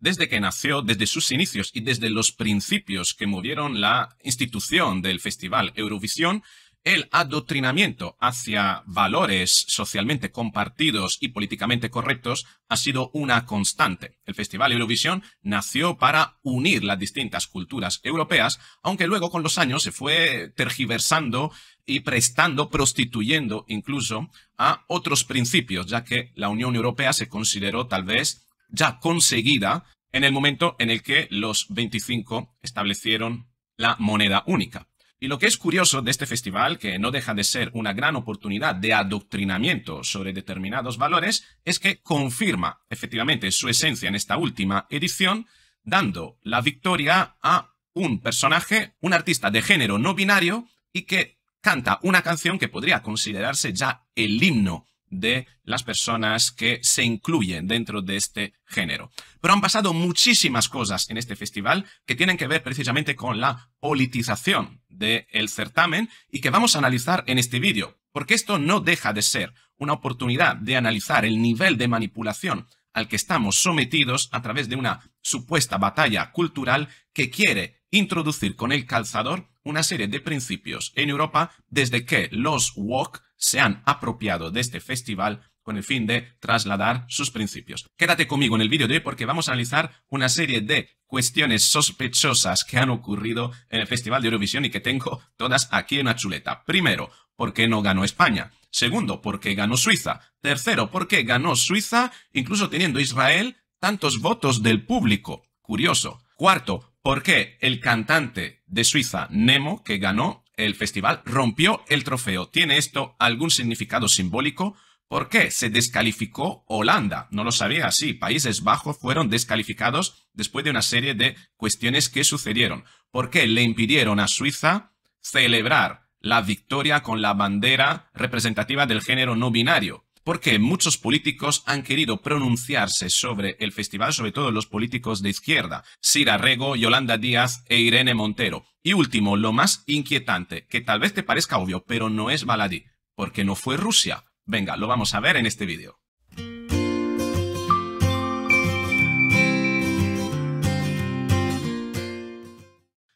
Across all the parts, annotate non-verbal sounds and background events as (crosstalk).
desde que nació, desde sus inicios y desde los principios que movieron la institución del Festival Eurovisión, el adoctrinamiento hacia valores socialmente compartidos y políticamente correctos ha sido una constante. El Festival Eurovisión nació para unir las distintas culturas europeas, aunque luego con los años se fue tergiversando y prestando, prostituyendo incluso a otros principios, ya que la Unión Europea se consideró tal vez ya conseguida en el momento en el que los 25 establecieron la moneda única. Y lo que es curioso de este festival, que no deja de ser una gran oportunidad de adoctrinamiento sobre determinados valores, es que confirma efectivamente su esencia en esta última edición, dando la victoria a un personaje, un artista de género no binario y que canta una canción que podría considerarse ya el himno de las personas que se incluyen dentro de este género. Pero han pasado muchísimas cosas en este festival que tienen que ver precisamente con la politización del certamen y que vamos a analizar en este vídeo, porque esto no deja de ser una oportunidad de analizar el nivel de manipulación al que estamos sometidos a través de una supuesta batalla cultural que quiere introducir con el calzador una serie de principios en Europa desde que los Walk se han apropiado de este festival con el fin de trasladar sus principios. Quédate conmigo en el vídeo de hoy porque vamos a analizar una serie de cuestiones sospechosas que han ocurrido en el Festival de Eurovisión y que tengo todas aquí en la chuleta. Primero, ¿por qué no ganó España? Segundo, ¿por qué ganó Suiza? Tercero, ¿por qué ganó Suiza incluso teniendo Israel tantos votos del público? Curioso. Cuarto, ¿Por qué el cantante de Suiza, Nemo, que ganó el festival, rompió el trofeo. ¿Tiene esto algún significado simbólico? ¿Por qué se descalificó Holanda? No lo sabía sí, Países Bajos fueron descalificados después de una serie de cuestiones que sucedieron. ¿Por qué le impidieron a Suiza celebrar la victoria con la bandera representativa del género no binario? porque muchos políticos han querido pronunciarse sobre el festival, sobre todo los políticos de izquierda, Sira Rego, Yolanda Díaz e Irene Montero. Y último, lo más inquietante, que tal vez te parezca obvio, pero no es baladí, porque no fue Rusia. Venga, lo vamos a ver en este vídeo.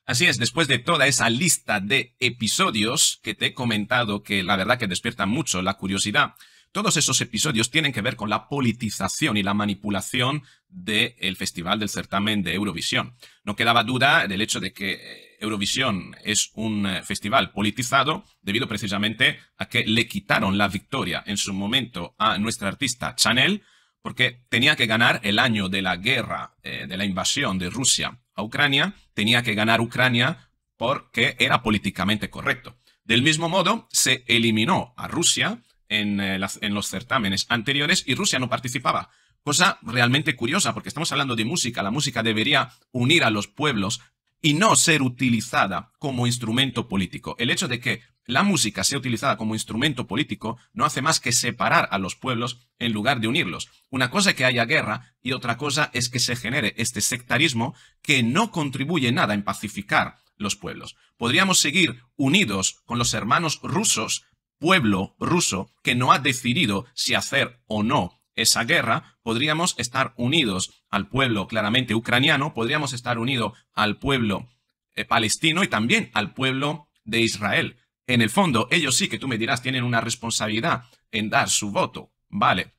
Así es, después de toda esa lista de episodios que te he comentado, que la verdad que despierta mucho la curiosidad, todos esos episodios tienen que ver con la politización y la manipulación del festival del certamen de Eurovisión. No quedaba duda del hecho de que eh, Eurovisión es un eh, festival politizado debido precisamente a que le quitaron la victoria en su momento a nuestra artista Chanel porque tenía que ganar el año de la guerra, eh, de la invasión de Rusia a Ucrania, tenía que ganar Ucrania porque era políticamente correcto. Del mismo modo, se eliminó a Rusia eh, en, los certámenes anteriores y Rusia no participaba. Cosa realmente curiosa, porque estamos hablando de música. La música debería unir a los pueblos y no ser utilizada como instrumento político. El hecho de que la música sea utilizada como instrumento político no hace más que separar a los pueblos en lugar de unirlos. Una cosa es que haya guerra y otra cosa es que se genere este sectarismo que no contribuye nada en pacificar los pueblos. Podríamos seguir unidos con los hermanos rusos pueblo ruso que no ha decidido si hacer o no esa guerra, podríamos estar unidos al pueblo claramente ucraniano, podríamos estar unidos al pueblo eh, palestino y también al pueblo de Israel. En el fondo, ellos sí que tú me dirás, tienen una responsabilidad en dar su voto, ¿vale?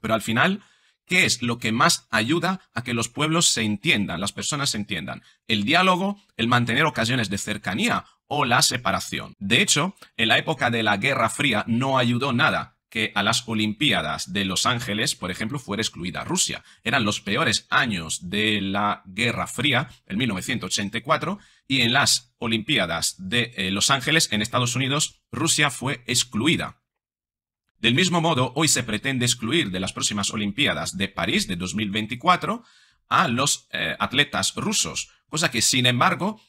Pero al final, ¿qué es lo que más ayuda a que los pueblos se entiendan, las personas se entiendan? El diálogo, el mantener ocasiones de cercanía, o la separación. De hecho, en la época de la Guerra Fría no ayudó nada que a las Olimpiadas de Los Ángeles, por ejemplo, fuera excluida Rusia. Eran los peores años de la Guerra Fría, en 1984, y en las Olimpiadas de eh, Los Ángeles, en Estados Unidos, Rusia fue excluida. Del mismo modo, hoy se pretende excluir de las próximas Olimpiadas de París de 2024 a los eh, atletas rusos, cosa que, sin embargo,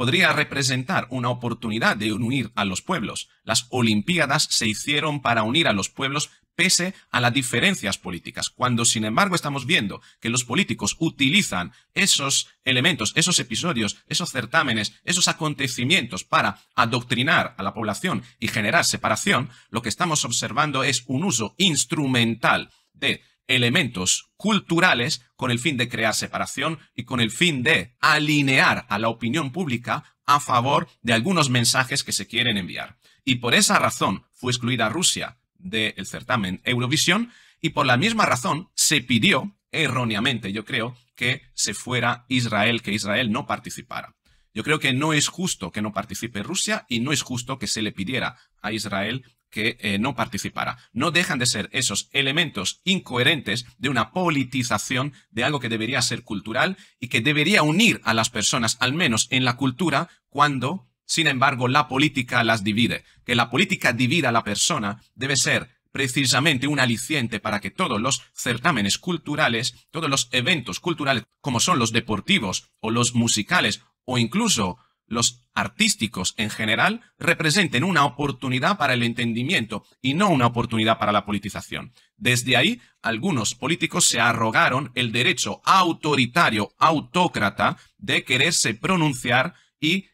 podría representar una oportunidad de unir a los pueblos. Las Olimpiadas se hicieron para unir a los pueblos pese a las diferencias políticas. Cuando, sin embargo, estamos viendo que los políticos utilizan esos elementos, esos episodios, esos certámenes, esos acontecimientos para adoctrinar a la población y generar separación, lo que estamos observando es un uso instrumental de elementos culturales con el fin de crear separación y con el fin de alinear a la opinión pública a favor de algunos mensajes que se quieren enviar. Y por esa razón fue excluida Rusia del certamen Eurovisión y por la misma razón se pidió, erróneamente yo creo, que se fuera Israel, que Israel no participara. Yo creo que no es justo que no participe Rusia y no es justo que se le pidiera a Israel que eh, no participara. No dejan de ser esos elementos incoherentes de una politización de algo que debería ser cultural y que debería unir a las personas, al menos en la cultura, cuando, sin embargo, la política las divide. Que la política divida a la persona debe ser precisamente un aliciente para que todos los certámenes culturales, todos los eventos culturales, como son los deportivos o los musicales o incluso los artísticos en general representen una oportunidad para el entendimiento y no una oportunidad para la politización. Desde ahí, algunos políticos se arrogaron el derecho autoritario, autócrata, de quererse pronunciar y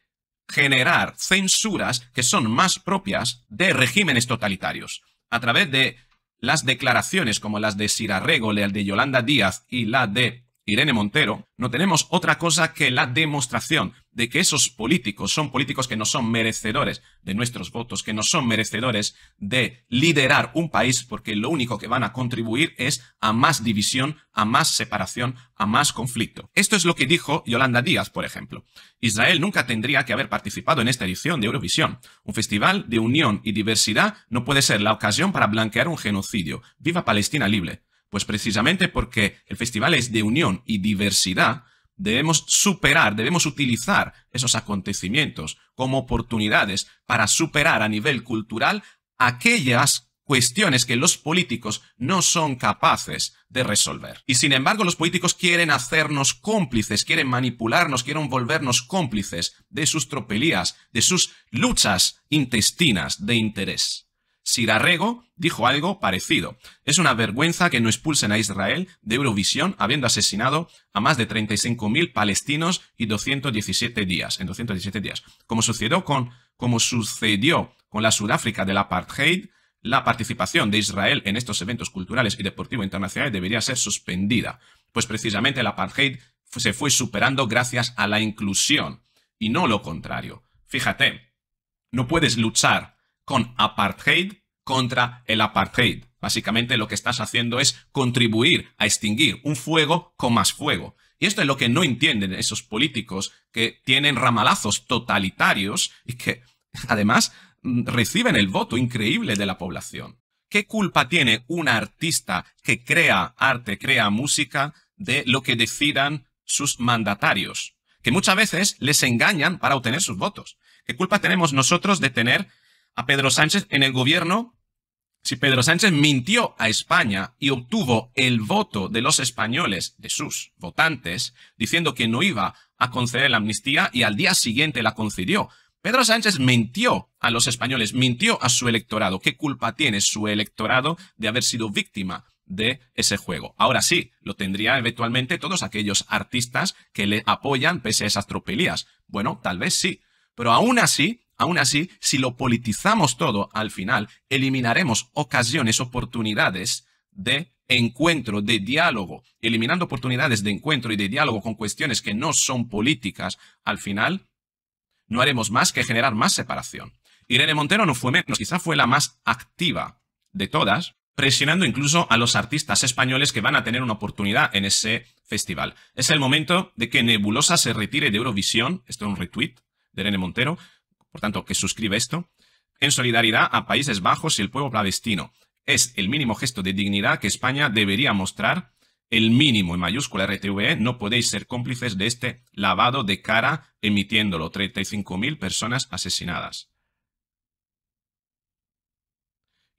generar censuras que son más propias de regímenes totalitarios. A través de las declaraciones como las de Sira la de Yolanda Díaz y la de Irene Montero, no tenemos otra cosa que la demostración de que esos políticos son políticos que no son merecedores de nuestros votos, que no son merecedores de liderar un país porque lo único que van a contribuir es a más división, a más separación, a más conflicto. Esto es lo que dijo Yolanda Díaz, por ejemplo. Israel nunca tendría que haber participado en esta edición de Eurovisión. Un festival de unión y diversidad no puede ser la ocasión para blanquear un genocidio. Viva Palestina libre. Pues precisamente porque el festival es de unión y diversidad, Debemos superar, debemos utilizar esos acontecimientos como oportunidades para superar a nivel cultural aquellas cuestiones que los políticos no son capaces de resolver. Y sin embargo, los políticos quieren hacernos cómplices, quieren manipularnos, quieren volvernos cómplices de sus tropelías, de sus luchas intestinas de interés. Sirarrego dijo algo parecido. Es una vergüenza que no expulsen a Israel de Eurovisión habiendo asesinado a más de 35.000 palestinos y 217 días, en 217 días. Como sucedió con, como sucedió con la Sudáfrica del apartheid, la participación de Israel en estos eventos culturales y deportivos internacionales debería ser suspendida, pues precisamente el apartheid se fue superando gracias a la inclusión y no lo contrario. Fíjate, no puedes luchar con apartheid contra el apartheid. Básicamente lo que estás haciendo es contribuir a extinguir un fuego con más fuego. Y esto es lo que no entienden esos políticos que tienen ramalazos totalitarios y que además mm, reciben el voto increíble de la población. ¿Qué culpa tiene un artista que crea arte, crea música de lo que decidan sus mandatarios? Que muchas veces les engañan para obtener sus votos. ¿Qué culpa tenemos nosotros de tener a Pedro Sánchez en el gobierno si Pedro Sánchez mintió a España y obtuvo el voto de los españoles, de sus votantes, diciendo que no iba a conceder la amnistía y al día siguiente la concedió. Pedro Sánchez mintió a los españoles, mintió a su electorado. ¿Qué culpa tiene su electorado de haber sido víctima de ese juego. Ahora sí, lo tendría eventualmente todos aquellos artistas que le apoyan pese a esas tropelías. Bueno, tal vez sí. Pero aún así, Aún así, si lo politizamos todo, al final eliminaremos ocasiones, oportunidades de encuentro, de diálogo, eliminando oportunidades de encuentro y de diálogo con cuestiones que no son políticas, al final no haremos más que generar más separación. Irene Montero no fue menos, quizá fue la más activa de todas, presionando incluso a los artistas españoles que van a tener una oportunidad en ese festival. Es el momento de que Nebulosa se retire de Eurovisión, esto es un retweet de Irene Montero, por tanto, que suscribe esto, en solidaridad a Países Bajos y el pueblo palestino. Es el mínimo gesto de dignidad que España debería mostrar, el mínimo en mayúscula RTVE, no podéis ser cómplices de este lavado de cara emitiéndolo, 35.000 personas asesinadas.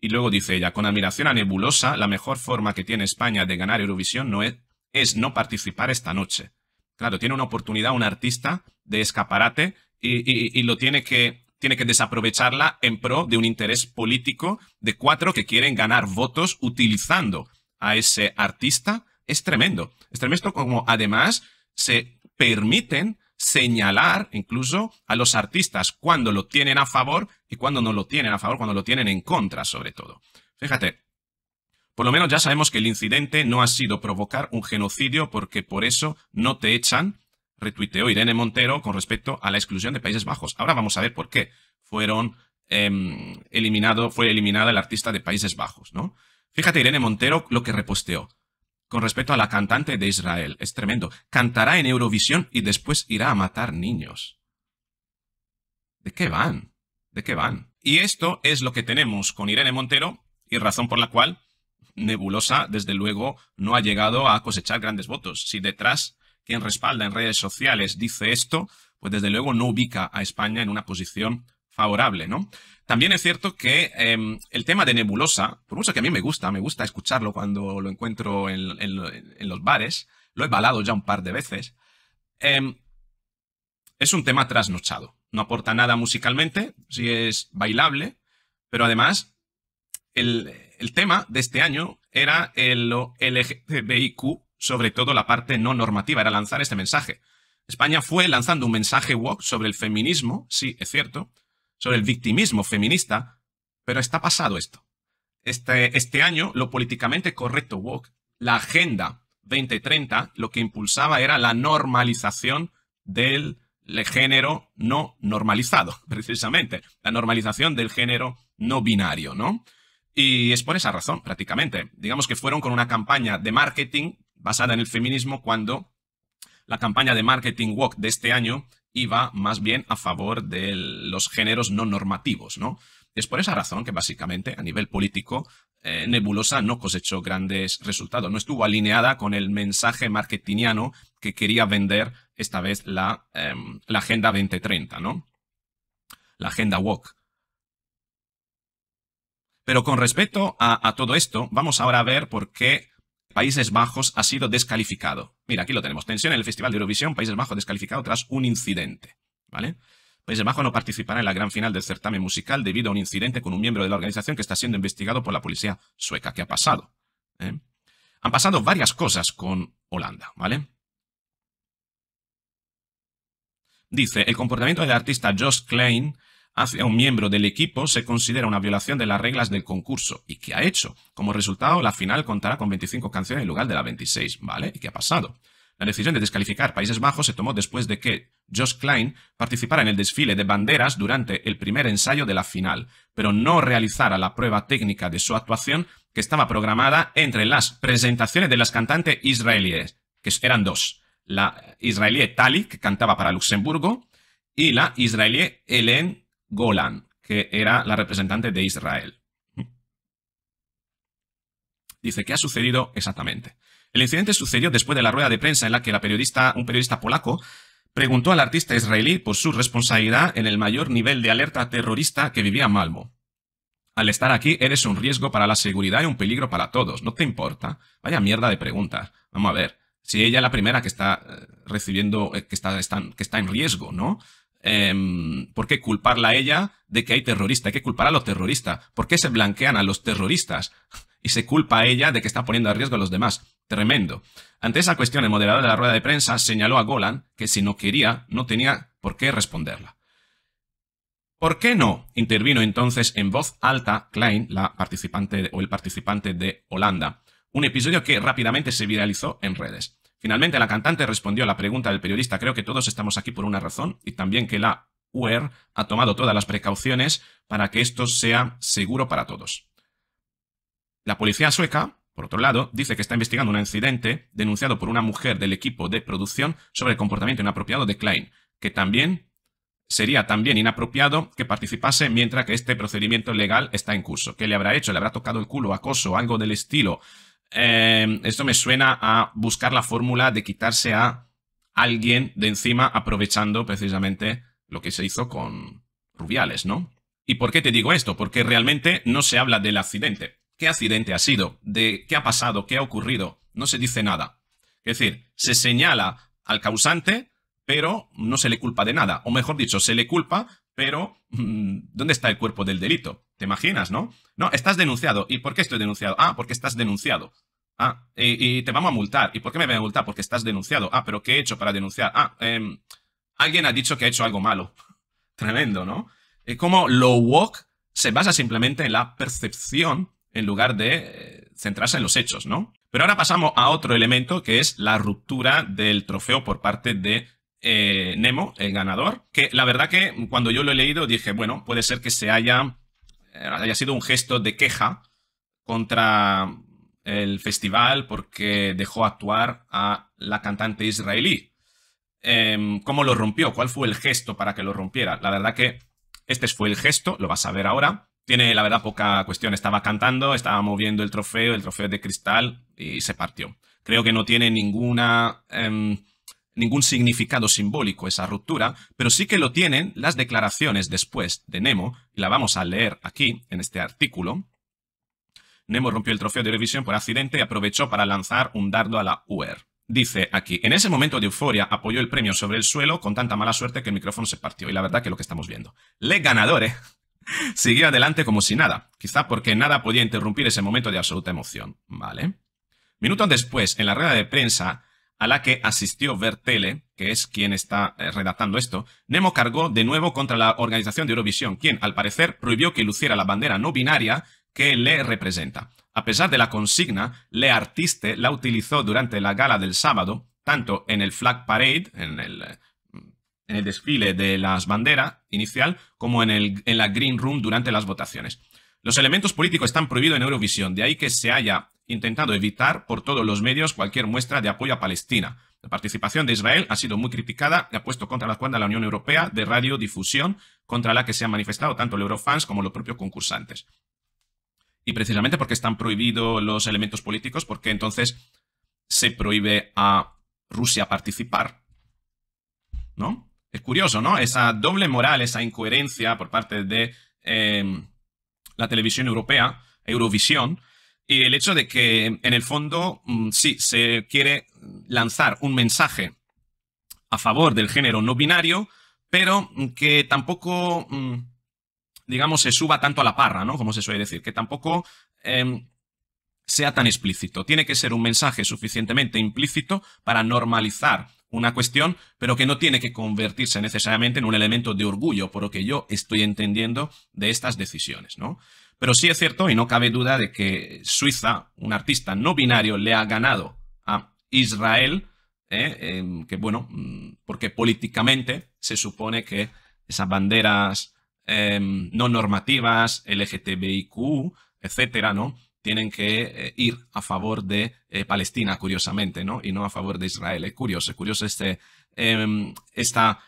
Y luego dice ella, con admiración a Nebulosa, la mejor forma que tiene España de ganar Eurovisión no es, es no participar esta noche. Claro, tiene una oportunidad un artista de escaparate y, lo tiene que, tiene que desaprovecharla en pro de un interés político de cuatro que quieren ganar votos utilizando a ese artista. Es tremendo. Es tremendo como además se permiten señalar incluso a los artistas cuando lo tienen a favor y cuando no lo tienen a favor, cuando lo tienen en contra sobre todo. Fíjate, por lo menos ya sabemos que el incidente no ha sido provocar un genocidio porque por eso no te echan retuiteó Irene Montero con respecto a la exclusión de Países Bajos. Ahora vamos a ver por qué fueron em, eliminado, fue eliminada el artista de Países Bajos, ¿no? Fíjate Irene Montero lo que reposteó con respecto a la cantante de Israel. Es tremendo. Cantará en Eurovisión y después irá a matar niños. ¿De qué van? ¿De qué van? Y esto es lo que tenemos con Irene Montero y razón por la cual Nebulosa, desde luego, no ha llegado a cosechar grandes votos. Si detrás quien respalda en redes sociales dice esto, pues desde luego no ubica a España en una posición favorable, ¿no? También es cierto que em, el tema de Nebulosa, por mucho que a mí me gusta, me gusta escucharlo cuando lo encuentro en, los bares, lo he balado ya un par de veces, em, es un tema trasnochado. No aporta nada musicalmente, sí es bailable, pero además el, tema de este año era el LGBTIQ sobre todo la parte no normativa, era lanzar este mensaje. España fue lanzando un mensaje Wok, sobre el feminismo, sí, es cierto, sobre el victimismo feminista, pero está pasado esto. Este, este año, lo políticamente correcto Wok, la agenda 2030, lo que impulsaba era la normalización del género no normalizado, (laughs) precisamente, la normalización del género no binario, ¿no? Y es por esa razón, prácticamente. Digamos que fueron con una campaña de marketing basada en el feminismo cuando la campaña de Marketing Walk de este año iba más bien a favor de los géneros no normativos, ¿no? Es por esa razón que básicamente a nivel político eh, Nebulosa no cosechó grandes resultados, no estuvo alineada con el mensaje marketingiano que quería vender esta vez la, em, Agenda 2030, ¿no? La Agenda Walk. Pero con respecto a todo esto, vamos ahora a ver por qué Países Bajos ha sido descalificado. Mira, aquí lo tenemos. Tensión en el Festival de Eurovisión. Países Bajos descalificado tras un incidente. ¿Vale? Países Bajos no participará en la gran final del certamen musical debido a un incidente con un miembro de la organización que está siendo investigado por la policía sueca. ¿Qué ha pasado? ¿Eh? Han pasado varias cosas con Holanda, ¿vale? Dice, el comportamiento del artista Josh Klein hacia un miembro del equipo se considera una violación de las reglas del concurso y que ha hecho. Como resultado, la final contará con 25 canciones en lugar de las 26, ¿vale? ¿Y qué ha pasado? La decisión de descalificar Países Bajos se tomó después de que Josh Klein participara en el desfile de banderas durante el primer ensayo de la final, pero no realizara la prueba técnica de su actuación que estaba programada entre las presentaciones de las cantantes israelíes, que eran dos, la israelí Tali, que cantaba para Luxemburgo, y la israelí Helen Golan, que era la representante de Israel. Dice, ¿qué ha sucedido exactamente? El incidente sucedió después de la rueda de prensa en la que la periodista, un periodista polaco preguntó al artista israelí por su responsabilidad en el mayor nivel de alerta terrorista que vivía Malmo. Al estar aquí eres un riesgo para la seguridad y un peligro para todos, ¿no te importa? Vaya mierda de preguntas. Vamos a ver, si ella es la primera que está eh, recibiendo, eh, que está en riesgo, ¿no? Em, ¿por qué culparla a ella de que hay terrorista? Hay que culpar a los terroristas. ¿Por qué se blanquean a los terroristas? Y se culpa a ella de que está poniendo a riesgo a los demás. Tremendo. Ante esa cuestión, el moderador de la rueda de prensa señaló a Golan que si no quería, no tenía por qué responderla. ¿Por qué no? intervino entonces en voz alta Klein, la participante o el participante de Holanda, un episodio que rápidamente se viralizó en redes. Finalmente, la cantante respondió a la pregunta del periodista, creo que todos estamos aquí por una razón, y también que la UER ha tomado todas las precauciones para que esto sea seguro para todos. La policía sueca, por otro lado, dice que está investigando un incidente denunciado por una mujer del equipo de producción sobre el comportamiento inapropiado de Klein, que también sería también inapropiado que participase mientras que este procedimiento legal está en curso. ¿Qué le habrá hecho? ¿Le habrá tocado el culo, acoso, algo del estilo? Em, esto me suena a buscar la fórmula de quitarse a alguien de encima aprovechando precisamente lo que se hizo con Rubiales, ¿no? ¿Y por qué te digo esto? Porque realmente no se habla del accidente. ¿Qué accidente ha sido? ¿De qué ha pasado? ¿Qué ha ocurrido? No se dice nada. Es decir, se señala al causante, pero no se le culpa de nada. O mejor dicho, se le culpa, pero mm, ¿dónde está el cuerpo del delito? ¿Te imaginas, no? No, estás denunciado. ¿Y por qué estoy denunciado? Ah, porque estás denunciado. Ah, y, te vamos a multar. ¿Y por qué me voy a multar? Porque estás denunciado. Ah, pero ¿qué he hecho para denunciar? Ah, em, alguien ha dicho que ha hecho algo malo. (laughs) Tremendo, ¿no? Es eh, como lo walk se basa simplemente en la percepción en lugar de eh, centrarse en los hechos, ¿no? Pero ahora pasamos a otro elemento que es la ruptura del trofeo por parte de eh, Nemo, el ganador, que la verdad que cuando yo lo he leído dije, bueno, puede ser que se haya, eh, haya sido un gesto de queja contra el festival porque dejó actuar a la cantante israelí. Em, ¿Cómo lo rompió? ¿Cuál fue el gesto para que lo rompiera? La verdad que este fue el gesto, lo vas a ver ahora. Tiene, la verdad, poca cuestión. Estaba cantando, estaba moviendo el trofeo, el trofeo de cristal y se partió. Creo que no tiene ninguna... Em, ningún significado simbólico esa ruptura, pero sí que lo tienen las declaraciones después de Nemo, y la vamos a leer aquí, en este artículo. Nemo rompió el trofeo de revisión por accidente y aprovechó para lanzar un dardo a la UER. Dice aquí, en ese momento de euforia apoyó el premio sobre el suelo con tanta mala suerte que el micrófono se partió. Y la verdad que lo que estamos viendo. Le ganadores. ¿eh? (laughs) Siguió adelante como si nada, quizá porque nada podía interrumpir ese momento de absoluta emoción. ¿Vale? Minutos después, en la rueda de prensa, a la que asistió Vertele, que es quien está eh, redactando esto, Nemo cargó de nuevo contra la organización de Eurovisión, quien, al parecer, prohibió que luciera la bandera no binaria que le representa. A pesar de la consigna, Le Artiste la utilizó durante la gala del sábado, tanto en el Flag Parade, en el, mm, desfile de las banderas inicial, como en la Green Room durante las votaciones. Los elementos políticos están prohibidos en Eurovisión, de ahí que se haya Intentando evitar por todos los medios cualquier muestra de apoyo a Palestina. La participación de Israel ha sido muy criticada y ha puesto contra la cuerda la Unión Europea de radiodifusión, contra la que se han manifestado tanto los eurofans como los propios concursantes. Y precisamente porque están prohibidos los elementos políticos, porque entonces se prohíbe a Rusia participar. ¿No? Es curioso, ¿no? Esa doble moral, esa incoherencia por parte de eh, la televisión europea, Eurovisión, y el hecho de que, en el fondo, mm, sí, se quiere lanzar un mensaje a favor del género no binario, pero que tampoco, mm, digamos, se suba tanto a la parra, ¿no? Como se suele decir, que tampoco em, sea tan explícito. Tiene que ser un mensaje suficientemente implícito para normalizar una cuestión, pero que no tiene que convertirse necesariamente en un elemento de orgullo, por lo que yo estoy entendiendo de estas decisiones, ¿no? Pero sí es cierto y no cabe duda de que Suiza, un artista no binario, le ha ganado a Israel, ¿eh? em, que bueno, mm, porque políticamente se supone que esas banderas em, no normativas, LGTBIQ, etcétera, ¿no? Tienen que eh, ir a favor de eh, Palestina, curiosamente, ¿no? Y no a favor de Israel. Es curioso, curioso este, em, esta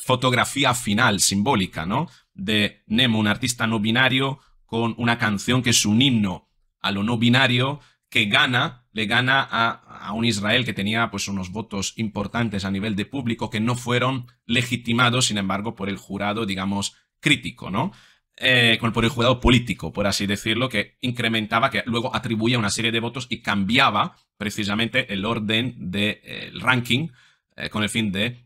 fotografía final simbólica, ¿no? De Nemo, un artista no binario con una canción que es un himno a lo no binario que gana, le gana a, un Israel que tenía pues unos votos importantes a nivel de público que no fueron legitimados, sin embargo, por el jurado, digamos, crítico, ¿no? Eh, por el jurado político, por así decirlo, que incrementaba, que luego atribuía una serie de votos y cambiaba precisamente el orden del de, eh, ranking eh, con el fin de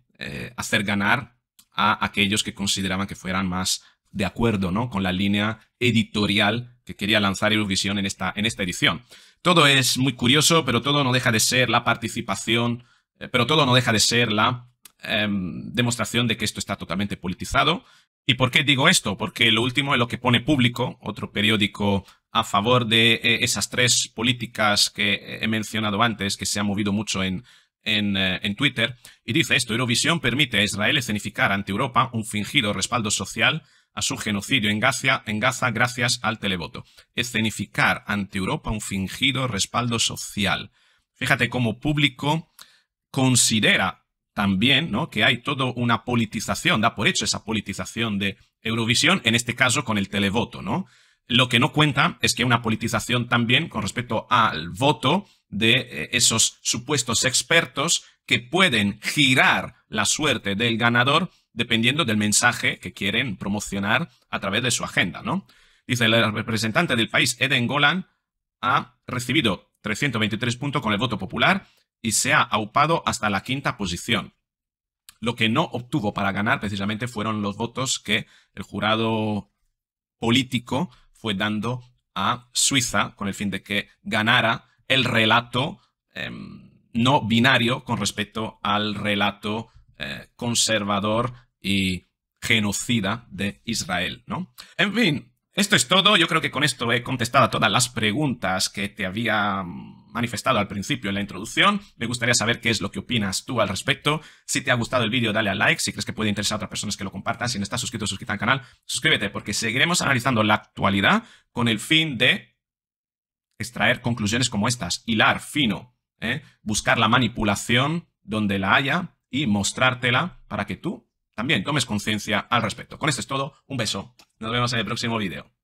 hacer ganar a aquellos que consideraban que fueran más de acuerdo ¿no? con la línea editorial que quería lanzar Eurovisión en esta, en esta edición. Todo es muy curioso, pero todo no deja de ser la participación, eh, pero todo no deja de ser la em, demostración de que esto está totalmente politizado. ¿Y por qué digo esto? Porque lo último es lo que pone Público, otro periódico a favor de eh, esas tres políticas que eh, he mencionado antes, que se ha movido mucho en, en, en, Twitter, y dice esto, Eurovisión permite a Israel escenificar ante Europa un fingido respaldo social a su genocidio en Gaza, gracias al televoto. Escenificar ante Europa un fingido respaldo social. Fíjate cómo público considera también ¿no? que hay toda una politización, da por hecho esa politización de Eurovisión, en este caso con el televoto, ¿no? Lo que no cuenta es que hay una politización también con respecto al voto de eh, esos supuestos expertos que pueden girar la suerte del ganador dependiendo del mensaje que quieren promocionar a través de su agenda, ¿no? Dice, el representante del país, Eden Golan, ha recibido 323 puntos con el voto popular y se ha aupado hasta la quinta posición. Lo que no obtuvo para ganar precisamente fueron los votos que el jurado político fue dando a Suiza con el fin de que ganara el relato em, no binario con respecto al relato eh, conservador y genocida de Israel, ¿no? En fin, esto es todo. Yo creo que con esto he contestado a todas las preguntas que te había manifestado al principio en la introducción. Me gustaría saber qué es lo que opinas tú al respecto. Si te ha gustado el vídeo, dale a like. Si crees que puede interesar a otras personas que lo compartan. Si no estás suscrito, suscríbete al canal. Suscríbete porque seguiremos analizando la actualidad con el fin de extraer conclusiones como estas. Hilar fino. ¿eh? Buscar la manipulación donde la haya y mostrártela para que tú también tomes conciencia al respecto. Con esto es todo, un beso, nos vemos en el próximo video.